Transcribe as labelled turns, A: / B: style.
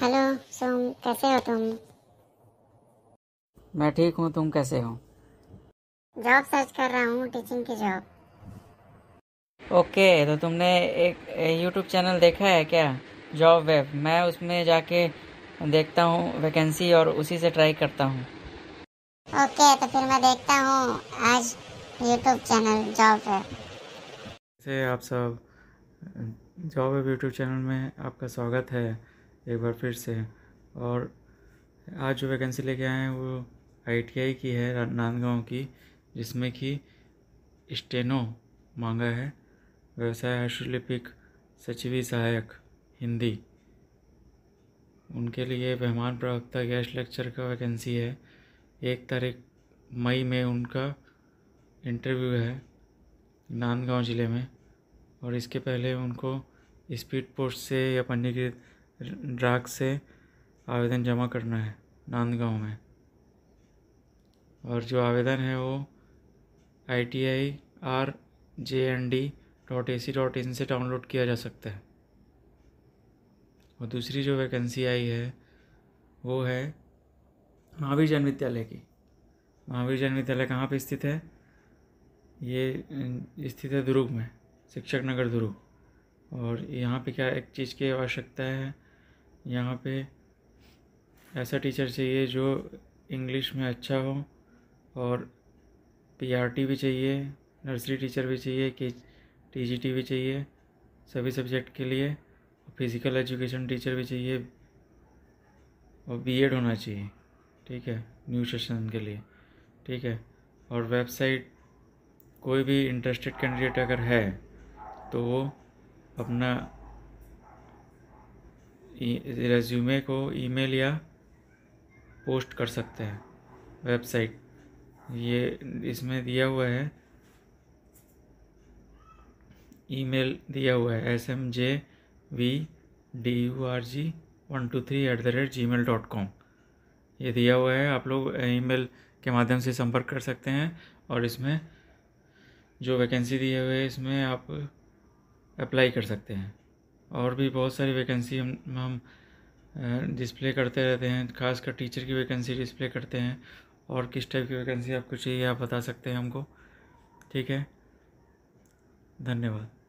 A: hello सोम कैसे हो तुम मैं ठीक हूँ तुम कैसे हो जॉब सर्च कर रहा हूँ टीचिंग की जॉब ओके okay, तो तुमने एक यूट्यूब चैनल देखा है क्या जॉब वेब मैं उसमें जाके देखता हूँ वैकेंसी और उसी से ट्राई करता हूँ ओके okay, तो फिर मैं देखता हूँ आज यूट्यूब चैनल जॉब वेब से आप सब जॉब वेब यूट्यूब चैनल में आपका स्वागत है एक बार फिर से और आज जो वैकेंसी लेके आए हैं वो आईटीआई की है नांदगांव की जिसमें कि स्टेनो मांगा है व्यवसाय हस्तलिपिक सचिवी सहायक हिंदी उनके लिए मेहमान प्रवक्ता गैस लेक्चर का वैकेंसी है एक तारीख मई में उनका इंटरव्यू है नांदगांव ज़िले में और इसके पहले उनको स्पीड पोस्ट से या पंजीकृत डाक से आवेदन जमा करना है नांदगांव में और जो आवेदन है वो I T I R J N D dot A C dot in से डाउनलोड किया जा सकता है और दूसरी जो वैकेंसी आई है वो है महावीर जैन विद्यालय की महावीर जैन विद्यालय कहाँ पे स्थित है ये अं, स्थित है दुर्ग में शिक्षक नगर दुर्ग और यहाँ पे क्या एक चीज़ की आवश्यकता है यहाँ पे ऐसा टीचर चाहिए जो इंग्लिश में अच्छा हो और पीआरटी भी चाहिए नर्सरी टीचर भी चाहिए के टीजीटी भी चाहिए सभी सब्जेक्ट के लिए फिज़िकल एजुकेशन टीचर भी चाहिए और बीएड होना चाहिए ठीक है न्यू सेशन के लिए ठीक है और वेबसाइट कोई भी इंटरेस्टेड कैंडिडेट अगर है तो वो अपना रेज्यूमे को ईमेल या पोस्ट कर सकते हैं वेबसाइट ये इसमें दिया हुआ है ईमेल दिया हुआ है S M J V D U R G one two three at the rate Gmail dot com ये दिया हुआ है आप लोग ईमेल के माध्यम से संपर्क कर सकते हैं और इसमें जो वैकेंसी दी हुई है इसमें आप अप्लाई कर सकते हैं और भी बहुत सारी वैकेंसी हम हम डिस्प्ले करते रहते हैं खासकर टीचर की वैकेंसी डिस्प्ले करते हैं और किस टाइप की वैकेंसी आपको चाहिए आप बता सकते हैं हमको ठीक है धन्यवाद